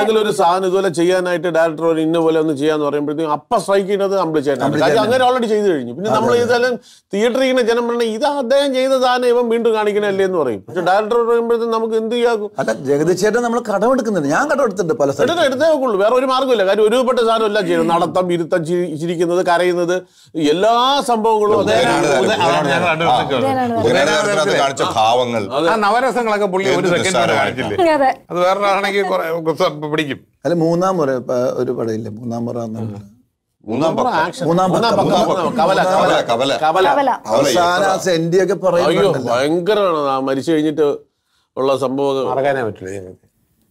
എന്തെങ്കിലും ഒരു സാധനം ഇതുപോലെ ചെയ്യാനായിട്ട് ഡയറക്ടർ ഒരു ഇന്ന പോലെ ഒന്ന് ചെയ്യാന്ന് പറയുമ്പോഴത്തേക്കും അപ്പ സ്ട്രൈക്ക് ചെയ്യുന്നത് അമ്പിളിച്ചേട്ടാണ് കാര്യം അങ്ങനെ ഓൾറെഡി ചെയ്തു കഴിഞ്ഞു പിന്നെ നമ്മൾ ഏതായാലും തിയേറ്ററിൽ ഇങ്ങനെ ജനം പറഞ്ഞ ഇത് അദ്ദേഹം ചെയ്ത സാധനം ഇവൻ വീണ്ടും കാണിക്കണല്ലേ എന്ന് പറയും പക്ഷെ ഡയറക്ടർ പറയുമ്പോഴത്തേക്കും നമുക്ക് എന്ത് ചെയ്യാകും അല്ല ചേട്ടൻ നമ്മൾ കടം എടുക്കുന്നുണ്ട് ഞാൻ കടം എടുത്തിട്ടുണ്ട് പല സ്ഥലത്ത് എടുത്തേ ഉള്ളൂ വേറെ ഒരു മാർഗ്ഗമില്ല കാര്യം ഒരുപാട് സാധനം എല്ലാം ചെയ്യുന്നു നടത്തം ഇരുത്തം ചിരിക്കുന്നത് കരയുന്നത് എല്ലാ സംഭവങ്ങളും കാണിച്ച ഭാവങ്ങൾ നവരസങ്ങളൊക്കെ പുള്ളി ഒരു സെക്കൻഡ് അത് വേറെ ആണെങ്കിൽ പിടിക്കും അല്ല മൂന്നാം മുറ ഒരു പടയില്ല മൂന്നാം മുറ അവസാന സെന്റി ഒക്കെ പറയുന്നത് ഭയങ്കരമാണ് മരിച്ചു കഴിഞ്ഞിട്ട് ഉള്ള സംഭവം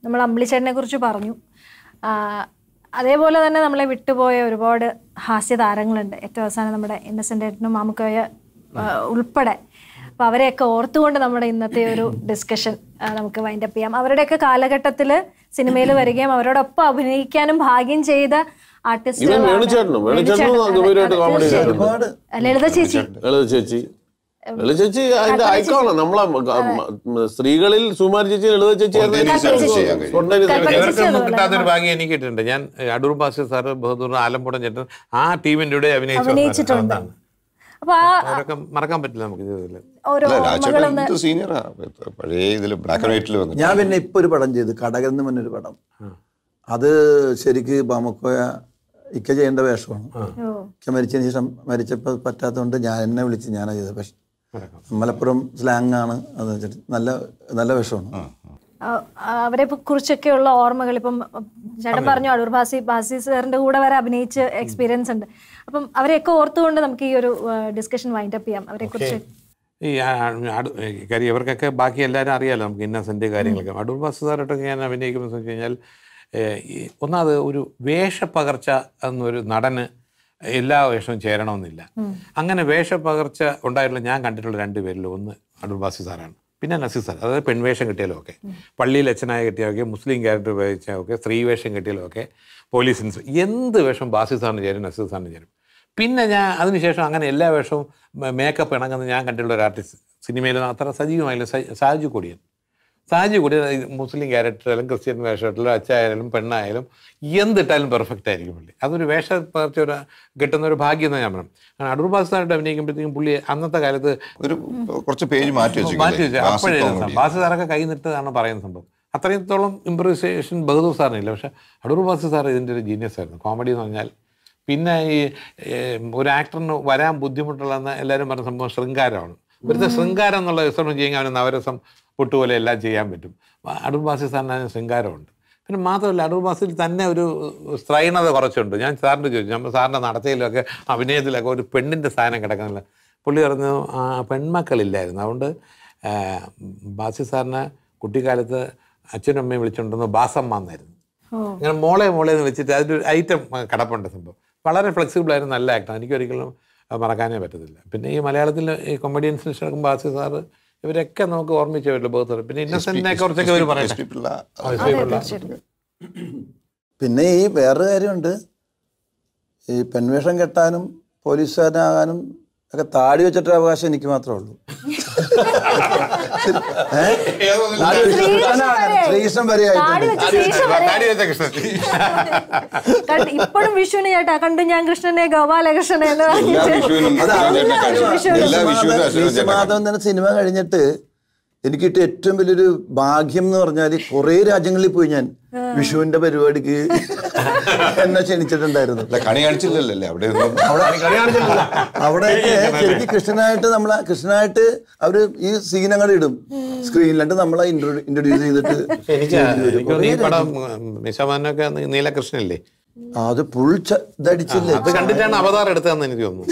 നമ്മൾ അമ്പിളിച്ചേട്ടനെ കുറിച്ച് പറഞ്ഞു അതേപോലെ തന്നെ നമ്മളെ വിട്ടുപോയ ഒരുപാട് ഹാസ്യ താരങ്ങളുണ്ട് ഏറ്റവും അവസാനം നമ്മുടെ ഇന്നസെന്റ് ഏട്ടനും മാമുക്കോയ ഉൾപ്പെടെ അപ്പൊ അവരെയൊക്കെ ഓർത്തുകൊണ്ട് നമ്മുടെ ഇന്നത്തെ ഒരു ഡിസ്കഷൻ നമുക്ക് അപ്പ് ചെയ്യാം അവരുടെയൊക്കെ കാലഘട്ടത്തിൽ സിനിമയിൽ വരികയും അവരോടൊപ്പം അഭിനയിക്കാനും ഭാഗ്യം ചെയ്ത ആർട്ടിസ്റ്റ് ലളിത ചേച്ചി ലളിത ചേച്ചി ലളിത ചേച്ചി അതിന്റെ ഐക്കോണാണ് നമ്മളെ സ്ത്രീകളിൽ സുമാരി ചേച്ചി ലളിത ചേച്ചി ഭാഗ്യം എനിക്ക് കിട്ടിയിട്ടുണ്ട് ഞാൻ അടൂർ ഭാസ്കർ സാറ് ബഹദൂർ ആലമ്പുടൻ ചേട്ടൻ ആ ടീമിന്റെ കൂടെ അഭിനയിച്ചു മറക്കാൻ പറ്റില്ല നമുക്ക് വന്നു ഞാൻ പിന്നെ ഇപ്പൊ ഒരു പടം ചെയ്തു കടകെന്ന് പറഞ്ഞ ഒരു പടം അത് ശരിക്ക് ബാമക്കോയ ഇക്ക ചെയ്യേണ്ട വേഷമാണ് ഇക്ക മരിച്ചതിന് ശേഷം മരിച്ചപ്പോൾ പറ്റാത്തതുകൊണ്ട് ഞാൻ എന്നെ വിളിച്ച് ഞാനാ ചെയ്തത് പക്ഷെ മലപ്പുറം സ്ലാങ് ആണ് അത് വെച്ചിട്ട് നല്ല നല്ല വേഷമാണ് അവരെ കുറിച്ചൊക്കെയുള്ള ഓർമ്മകൾ ഇപ്പം ചേട്ടൻ പറഞ്ഞു അടൂർ ഭാസി ഭാസി സാറിന്റെ കൂടെ വരെ അഭിനയിച്ച് എക്സ്പീരിയൻസ് ഉണ്ട് അപ്പം അവരെയൊക്കെ ഓർത്തുകൊണ്ട് നമുക്ക് ഈ ഒരു ഡിസ്കഷൻ വൈൻഡപ്പ് ചെയ്യാം അവരെക്കുറിച്ച് ഈ കാര്യം ഇവർക്കൊക്കെ ബാക്കി എല്ലാവരും അറിയാമല്ലോ നമുക്ക് ഇന്നസെൻ്റ് കാര്യങ്ങളൊക്കെ അടൂർ ബസ്സുകാരോട്ടൊക്കെ ഞാൻ അഭിനയിക്കുമ്പോൾ വെച്ച് കഴിഞ്ഞാൽ ഒന്നാമത് ഒരു വേഷപ്പകർച്ച എന്നൊരു നടന് എല്ലാ വേഷവും ചേരണമെന്നില്ല അങ്ങനെ വേഷപ്പകർച്ച ഉണ്ടായിട്ടുള്ള ഞാൻ കണ്ടിട്ടുള്ള രണ്ട് പേരിൽ ഒന്ന് അടൂർ ബാസി സാറാണ് പിന്നെ നസീർ സാർ അതായത് പെൺവേഷം കിട്ടിയാലും ഒക്കെ പള്ളിയിൽ അച്ഛനായ കിട്ടിയാലൊക്കെ മുസ്ലിം ക്യാരക്ടർ ഉപയോഗിച്ചാൽ ഒക്കെ സ്ത്രീ വേഷം കിട്ടിയാലും ഒക്കെ പോലീസ് എന്ത് വേഷം ബാസി സാറിന് ചേരും നസീർ സാറിന് ചേരും പിന്നെ ഞാൻ അതിനുശേഷം അങ്ങനെ എല്ലാ വേഷവും മേക്കപ്പ് ഇണങ്ങുന്ന ഞാൻ കണ്ടിട്ടുള്ള ഒരു ആർട്ടിസ്റ്റ് സിനിമയിൽ അത്ര സജീവമായില്ല സാജു കൊടിയൻ സാജു കൊടിയൻ മുസ്ലിം ക്യാരക്ടറായാലും ക്രിസ്ത്യൻ വേഷമായിട്ടുള്ള അച്ഛായാലും പെണ്ണായാലും എന്തിട്ടാലും പെർഫെക്റ്റ് ആയിരിക്കും പുള്ളി അതൊരു വേഷ പകർച്ച ഒരു കിട്ടുന്ന ഒരു ഭാഗ്യം എന്ന് ഞാൻ കാരണം അടൂർ ബാസുദാനായിട്ട് അഭിനയിക്കുമ്പോഴത്തേക്കും പുള്ളി അന്നത്തെ കാലത്ത് ഒരു കുറച്ച് പേജ് മാറ്റി മാറ്റി വെച്ചു അപ്പോഴേ ബാസു കൈ നിർത്തതാണ് പറയുന്ന സംഭവം അത്രത്തോളം ഇംപ്രൂവൈസേഷൻ ബഹദൂർ സാറിനില്ല പക്ഷേ അടൂർ ബാസു സാർ ഇതിൻ്റെ ഒരു ജീനിയസ് ആയിരുന്നു കോമഡി എന്ന് പറഞ്ഞാൽ പിന്നെ ഈ ഒരു ആക്ടറിന് വരാൻ ബുദ്ധിമുട്ടുള്ളതെന്ന് എല്ലാവരും പറഞ്ഞ സംഭവം ശൃംഗാരമാണ് ഇവിടുത്തെ ശൃംഗാരം എന്നുള്ള എക്സ്പ്രമം ചെയ്യുമെങ്കിൽ അവന് നവരസം പൊട്ടുപോലെ എല്ലാം ചെയ്യാൻ പറ്റും അടൂർ ബാസി സാറിന് അതിന് ശൃംഗാരമുണ്ട് പിന്നെ മാത്രമല്ല അടൂർ ബാസിൽ തന്നെ ഒരു സ്ത്രൈണത കുറച്ചുണ്ട് ഞാൻ സാറിൻ്റെ ചോദിച്ചു നമ്മൾ സാറിൻ്റെ നടത്തിയിലൊക്കെ അഭിനയത്തിലൊക്കെ ഒരു പെണ്ണിൻ്റെ സ്ഥാനം കിടക്കുന്നില്ല പുള്ളി പറഞ്ഞു പെൺമക്കളില്ലായിരുന്നു അതുകൊണ്ട് ബാസി സാറിന് കുട്ടിക്കാലത്ത് അച്ഛനും അമ്മയും വിളിച്ചുകൊണ്ടിരുന്നു ബാസമ്മ എന്നായിരുന്നു ഇങ്ങനെ മോളെ മോളെ എന്ന് വിളിച്ചിട്ട് അതിൻ്റെ ഒരു ഐറ്റം കിടപ്പുണ്ട് സംഭവം വളരെ ഫ്ലെക്സിബിൾ ആയിരുന്നു നല്ല ആക്ടർ എനിക്ക് ഒരിക്കലും മറക്കാനേ പറ്റത്തില്ല പിന്നെ ഈ മലയാളത്തിൽ ഈ കൊമഡിയൻസിന് ശേഷം ബാസി സാറ് ഇവരൊക്കെ നമുക്ക് ഓർമ്മിച്ചവരുടെ ബോധത്തിൽ പിന്നെ ഇന്നസെന്റിനെ കുറിച്ചൊക്കെ പിന്നെ ഈ വേറൊരു കാര്യമുണ്ട് ഈ പെൺവേഷം കെട്ടാനും പോലീസുകാരനാകാനും ഒക്കെ താടി വെച്ചിട്ട് അവകാശം എനിക്ക് മാത്രമേ ഉള്ളൂ ഇപ്പോഴും വിഷുവിനെ ചേട്ടാ കണ്ടു ഞാൻ കൃഷ്ണനെ ഗോപാലകൃഷ്ണനെ എന്ന് പറഞ്ഞിട്ട് സിനിമ കഴിഞ്ഞിട്ട് എനിക്ക് കിട്ടിയ ഏറ്റവും വലിയൊരു ഭാഗ്യം എന്ന് പറഞ്ഞാൽ കുറേ രാജ്യങ്ങളിൽ പോയി ഞാൻ വിഷുവിന്റെ പരിപാടിക്ക് എന്നെ ക്ഷണിച്ചിട്ടുണ്ടായിരുന്നു കണി കാണിച്ചില്ലല്ലേ അവിടെ അവിടെയൊക്കെ ശരിക്കും കൃഷ്ണനായിട്ട് നമ്മളെ കൃഷ്ണനായിട്ട് അവര് ഈ സീനങ്ങൾ ഇടും സ്ക്രീനിലായിട്ട് നമ്മളെ ഇൻട്രൊഡ്യൂസ് ചെയ്തിട്ട് നീലകൃഷ്ണല്ലേ അത് പുൾ ഇതടിച്ചില്ലേ കണ്ടിട്ടാണ് അവതാർ എനിക്ക് തോന്നുന്നു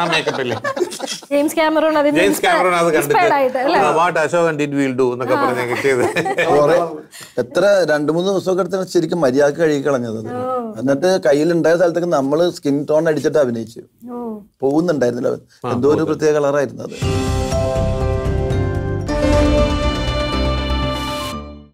ആ മേക്കപ്പില്ലേ ജെയിംസ് ക്യാമറോൺ അതിന് ജെയിംസ് ക്യാമറോൺ അത് കണ്ടിട്ട് what Ashokan did will do എന്നൊക്കെ പറഞ്ഞ കിട്ടിയത് എത്ര രണ്ടു മൂന്ന് ദിവസമൊക്കെ എടുത്താണ് ശരിക്കും മര്യാദ കഴുകി കളഞ്ഞത് എന്നിട്ട് കയ്യിലുണ്ടായ സ്ഥലത്തേക്ക് നമ്മൾ സ്കിൻ ടോൺ അടിച്ചിട്ട് അഭിനയിച്ചു പോകുന്നുണ്ടായിരുന്നില്ല എന്തോ ഒരു പ്രത്യേക കളറായിരുന്നു അത്